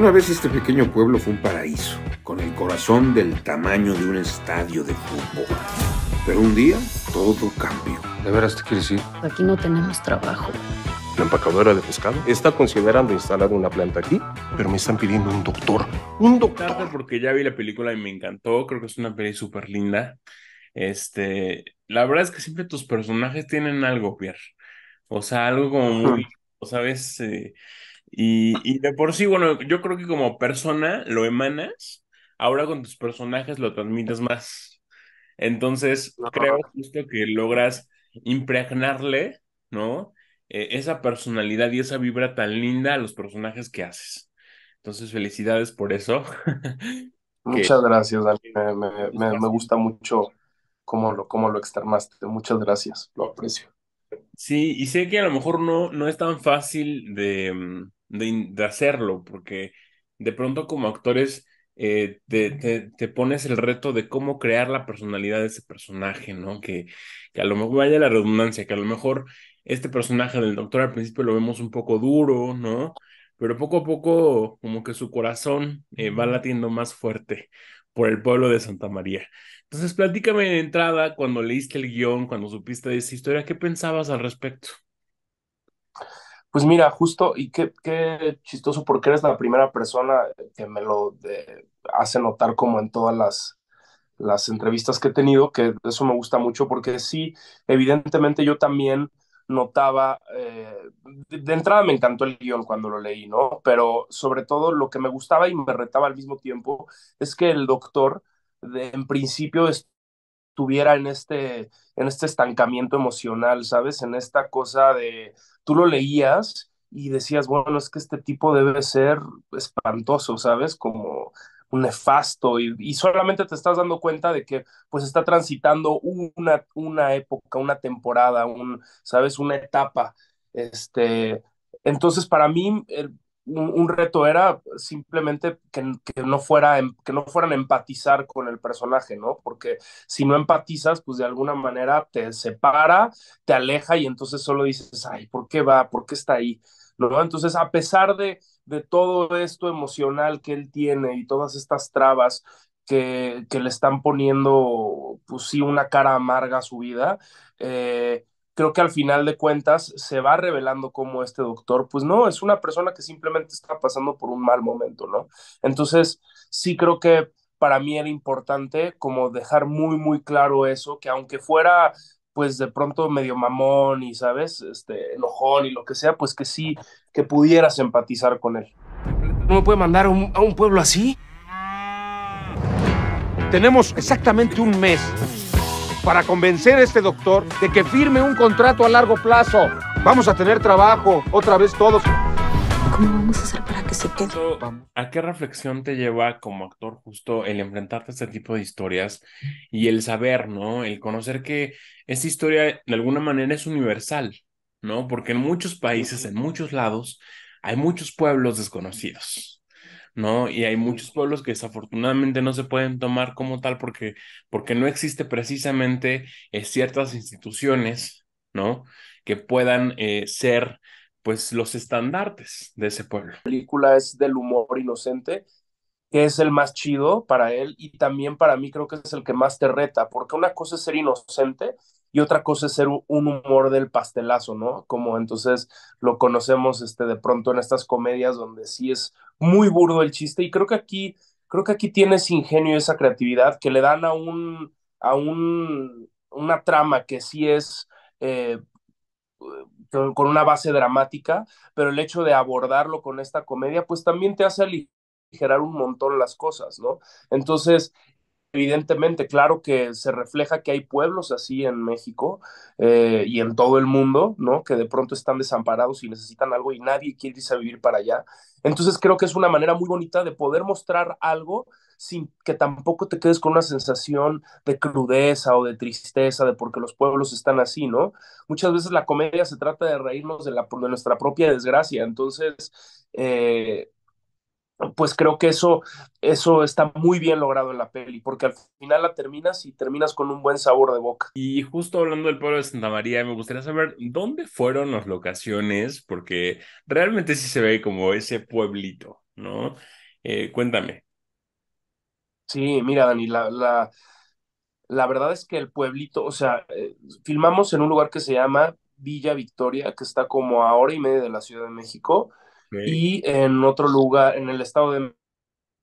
Una vez este pequeño pueblo fue un paraíso, con el corazón del tamaño de un estadio de fútbol. Pero un día todo cambió. ¿De veras te quieres ir? Aquí no tenemos trabajo. La empacadora de pescado está considerando instalar una planta aquí, pero me están pidiendo un doctor. Un doctor. Porque ya vi la película y me encantó. Creo que es una peli súper linda. Este, la verdad es que siempre tus personajes tienen algo, Pierre. O sea, algo como muy, sabes, eh, y, de por sí, bueno, yo creo que como persona lo emanas, ahora con tus personajes lo transmites más. Entonces, creo justo que logras impregnarle, ¿no? E, esa personalidad y esa vibra tan linda a los personajes que haces. Entonces, felicidades por eso. Muchas gracias, Dani. Me, gusta mucho cómo lo, cómo lo Muchas gracias, lo aprecio. Sí, y sé que a lo mejor no, no es tan fácil de, mm, de, hacerlo, porque de pronto como actores eh, te, pones el reto de cómo crear la personalidad de ese personaje, ¿no? Que, que a lo mejor vaya la redundancia, que a lo mejor este personaje del doctor al principio lo vemos un poco duro, ¿no? Pero poco a poco como que su corazón eh, va latiendo más fuerte por el pueblo de Santa María. Entonces, platícame de entrada, cuando leíste el guión, cuando supiste de esa historia, ¿qué pensabas al respecto? Pues mira, justo, y qué, qué chistoso, porque eres la primera persona que me lo eh, hace notar como en todas las, las entrevistas que he tenido, que eso me gusta mucho, porque sí, evidentemente yo también notaba, eh, de, entrada me encantó el guión cuando lo leí, ¿no? Pero sobre todo lo que me gustaba y me retaba al mismo tiempo es que el doctor en principio es, estuviera en este, en este estancamiento emocional, ¿sabes? En esta cosa de, tú lo leías y decías, bueno, es que este tipo debe ser espantoso, ¿sabes? Como un nefasto y, solamente te estás dando cuenta de que pues está transitando una, una época, una temporada, un, ¿sabes? Una etapa. Este, entonces, para mí, un, reto era simplemente que, no fuera, em, que no fueran a empatizar con el personaje, ¿no? Porque si no empatizas, pues de alguna manera te separa, te aleja y entonces solo dices, ay, ¿por qué va? ¿Por qué está ahí? ¿No? Entonces, a pesar de, todo esto emocional que él tiene y todas estas trabas que, que le están poniendo, pues sí, una cara amarga a su vida, eh, creo que al final de cuentas se va revelando cómo este doctor, pues no, es una persona que simplemente está pasando por un mal momento, ¿no? Entonces, sí creo que para mí era importante como dejar muy, muy claro eso, que aunque fuera pues de pronto medio mamón y, ¿sabes? Este, enojón y lo que sea, pues que sí, que pudieras empatizar con él. ¿No me puede mandar a un pueblo así? Tenemos exactamente un mes para convencer a este doctor de que firme un contrato a largo plazo. Vamos a tener trabajo, otra vez todos. ¿Cómo vamos a hacer para que se quede? ¿A qué reflexión te lleva como actor justo el enfrentarte a este tipo de historias y el saber, ¿no? El conocer que esta historia de alguna manera es universal, ¿no? Porque en muchos países, en muchos lados, hay muchos pueblos desconocidos. ¿no? Y hay muchos pueblos que desafortunadamente no se pueden tomar como tal porque, porque no existe precisamente eh, ciertas instituciones, ¿no? Que puedan eh, ser, pues, los estandartes de ese pueblo. La película es del humor inocente, que es el más chido para él y también para mí creo que es el que más te reta, porque una cosa es ser inocente y otra cosa es ser un humor del pastelazo, ¿no? Como entonces lo conocemos este, de pronto en estas comedias donde sí es muy burdo el chiste y creo que aquí, creo que aquí tienes ingenio y esa creatividad que le dan a un, a un, una trama que sí es... Eh, con una base dramática, pero el hecho de abordarlo con esta comedia, pues también te hace aligerar un montón las cosas, ¿no? Entonces, evidentemente, claro que se refleja que hay pueblos así en México eh, y en todo el mundo, ¿no? Que de pronto están desamparados y necesitan algo y nadie quiere irse a vivir para allá. Entonces creo que es una manera muy bonita de poder mostrar algo sin que tampoco te quedes con una sensación de crudeza o de tristeza de porque los pueblos están así, ¿no? Muchas veces la comedia se trata de reírnos de, la, de nuestra propia desgracia, entonces eh, pues creo que eso, eso está muy bien logrado en la peli, porque al final la terminas y terminas con un buen sabor de boca. Y justo hablando del pueblo de Santa María, me gustaría saber dónde fueron las locaciones, porque realmente sí se ve como ese pueblito, ¿no? Eh, cuéntame. Sí, mira, Dani, la, la, verdad es que el pueblito, o sea, eh, filmamos en un lugar que se llama Villa Victoria, que está como a hora y media de la Ciudad de México y en otro lugar, en el estado de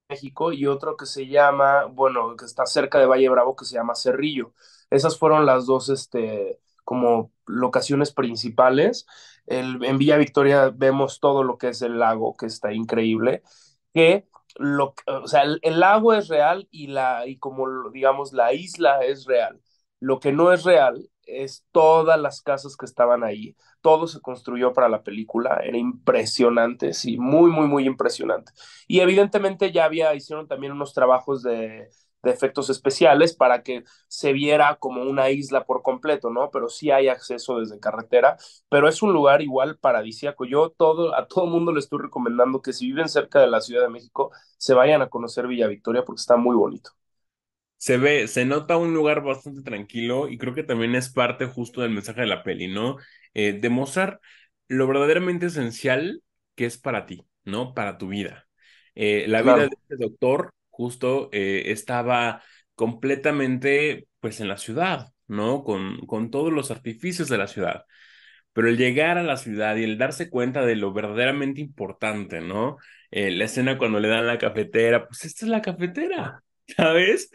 México, y otro que se llama, bueno, que está cerca de Valle Bravo, que se llama Cerrillo. Esas fueron las dos, este, como locaciones principales. El, en Villa Victoria vemos todo lo que es el lago, que está increíble, que lo, o sea, el, el, lago es real y, la, y como digamos la isla es real. Lo que no es real es todas las casas que estaban ahí. Todo se construyó para la película. Era impresionante, sí, muy, muy, muy impresionante. Y evidentemente ya había, hicieron también unos trabajos de, efectos especiales para que se viera como una isla por completo, ¿no? Pero sí hay acceso desde carretera, pero es un lugar igual paradisíaco. Yo todo, a todo mundo le estoy recomendando que si viven cerca de la Ciudad de México, se vayan a conocer Villa Victoria porque está muy bonito se ve, se nota un lugar bastante tranquilo y creo que también es parte justo del mensaje de la peli, ¿no? Eh, demostrar lo verdaderamente esencial que es para ti, ¿no? Para tu vida. Eh, la vida de este doctor justo eh, estaba completamente pues en la ciudad, ¿no? Con, con todos los artificios de la ciudad. Pero el llegar a la ciudad y el darse cuenta de lo verdaderamente importante, ¿no? Eh, la escena cuando le dan la cafetera, pues esta es la cafetera. ¿sabes?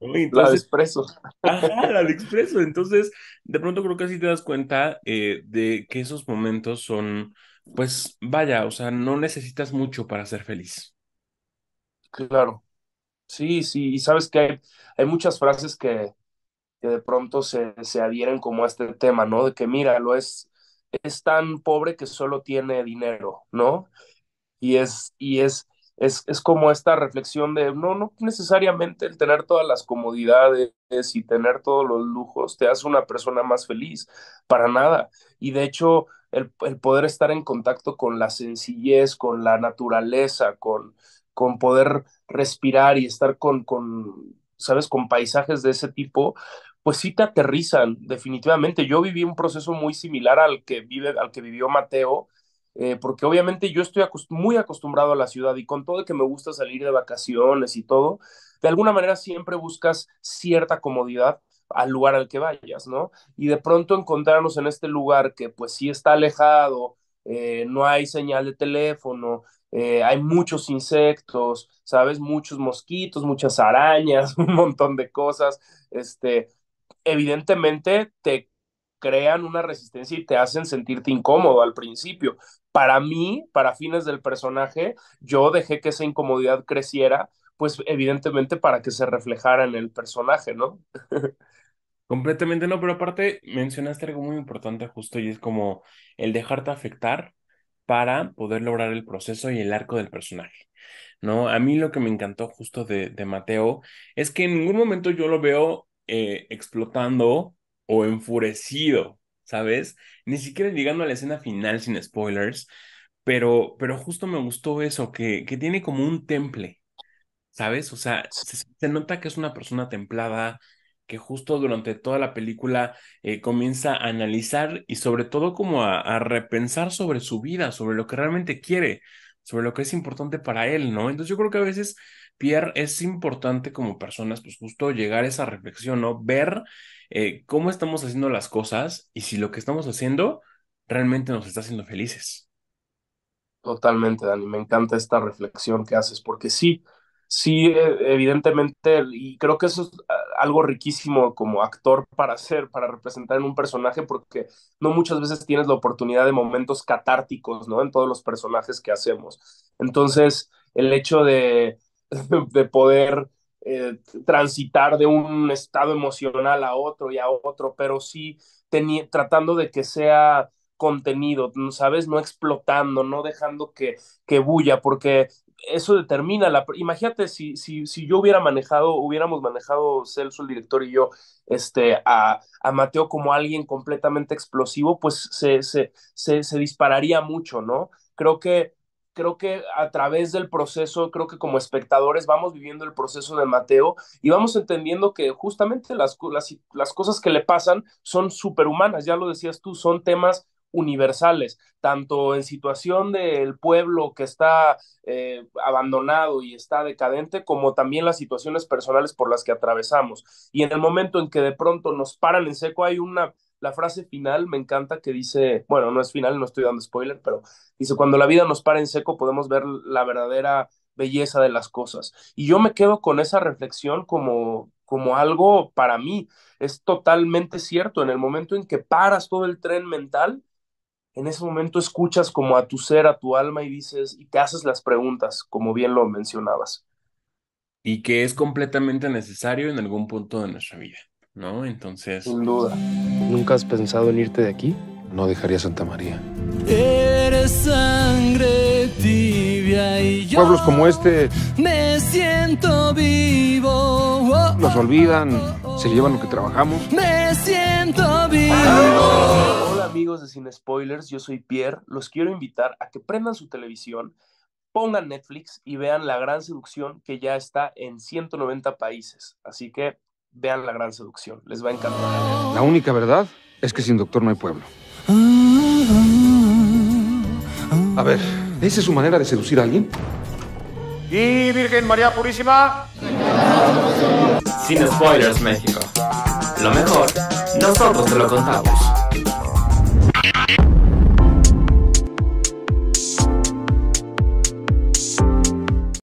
Entonces, expreso. Ajá, la expreso. Entonces, de pronto creo que así te das cuenta eh, de que esos momentos son, pues vaya, o sea, no necesitas mucho para ser feliz. Claro. Sí, sí, y sabes que hay, muchas frases que, que de pronto se, se adhieren como a este tema, ¿no? De que mira, lo es, es tan pobre que solo tiene dinero, ¿no? Y es, y es, es, como esta reflexión de no, no necesariamente el tener todas las comodidades y tener todos los lujos te hace una persona más feliz, para nada. Y de hecho, el, poder estar en contacto con la sencillez, con la naturaleza, con, con poder respirar y estar con, ¿sabes?, con paisajes de ese tipo, pues sí te aterrizan, definitivamente. Yo viví un proceso muy similar al que, vive, al que vivió Mateo eh, porque obviamente yo estoy muy acostumbrado a la ciudad y con todo el que me gusta salir de vacaciones y todo, de alguna manera siempre buscas cierta comodidad al lugar al que vayas, ¿no? Y de pronto encontrarnos en este lugar que pues sí está alejado, eh, no hay señal de teléfono, eh, hay muchos insectos, ¿sabes? Muchos mosquitos, muchas arañas, un montón de cosas, este, evidentemente te crean una resistencia y te hacen sentirte incómodo al principio. Para mí, para fines del personaje, yo dejé que esa incomodidad creciera, pues evidentemente para que se reflejara en el personaje, ¿no? Completamente no, pero aparte mencionaste algo muy importante justo y es como el dejarte afectar para poder lograr el proceso y el arco del personaje. ¿No? A mí lo que me encantó justo de, Mateo es que en ningún momento yo lo veo eh, explotando o enfurecido, ¿sabes? Ni siquiera llegando a la escena final sin spoilers, pero, pero justo me gustó eso, que, que tiene como un temple, ¿sabes? O sea, se, nota que es una persona templada, que justo durante toda la película eh, comienza a analizar y sobre todo como a, a, repensar sobre su vida, sobre lo que realmente quiere, sobre lo que es importante para él, ¿no? Entonces yo creo que a veces, Pierre, es importante como personas, pues justo llegar a esa reflexión, ¿no? Ver eh, cómo estamos haciendo las cosas y si lo que estamos haciendo realmente nos está haciendo felices. Totalmente, Dani, me encanta esta reflexión que haces, porque sí, sí, e, evidentemente, y creo que eso es ah, algo riquísimo como actor para hacer, para representar en un personaje, porque no muchas veces tienes la oportunidad de momentos catárticos, ¿no? En todos los personajes que hacemos. Entonces, el hecho de, de poder eh, transitar de un estado emocional a otro y a otro, pero sí tratando de que sea contenido, ¿sabes? No explotando, no dejando que, que bulla, porque eso determina la... Imagínate si, si, si yo hubiera manejado, hubiéramos manejado Celso, el director y yo, este, a, a Mateo como alguien completamente explosivo, pues se, se dispararía mucho, ¿no? Creo que creo que a través del proceso, creo que como espectadores vamos viviendo el proceso de Mateo y vamos entendiendo que justamente las, cosas que le pasan son superhumanas, ya lo decías tú, son temas universales, tanto en situación del pueblo que está eh, abandonado y está decadente, como también las situaciones personales por las que atravesamos. Y en el momento en que de pronto nos paran en seco, hay una la frase final me encanta que dice, bueno, no es final, no estoy dando spoiler, pero dice, cuando la vida nos para en seco podemos ver la verdadera belleza de las cosas. Y yo me quedo con esa reflexión como, como algo para mí. Es totalmente cierto, en el momento en que paras todo el tren mental, en ese momento escuchas como a tu ser, a tu alma y dices, y te haces las preguntas, como bien lo mencionabas. Y que es completamente necesario en algún punto de nuestra vida. ¿no? Entonces. Sin duda. ¿Nunca has pensado en irte de aquí? No dejaría Santa María. Eres sangre tibia y yo Pueblos como este. Me siento vivo. nos olvidan, se llevan lo que trabajamos. Me siento vivo. Hola amigos de Sin Spoilers, yo soy Pierre. Los quiero invitar a que prendan su televisión pongan Netflix y vean La Gran Seducción que ya está en 190 países. Así que vean La Gran Seducción. Les va a encantar. La única verdad es que sin doctor no hay pueblo. A ver, ¿esa es su manera de seducir a alguien? Y Virgen María Purísima. Sin Spoilers México. Lo mejor, nosotros te lo contamos.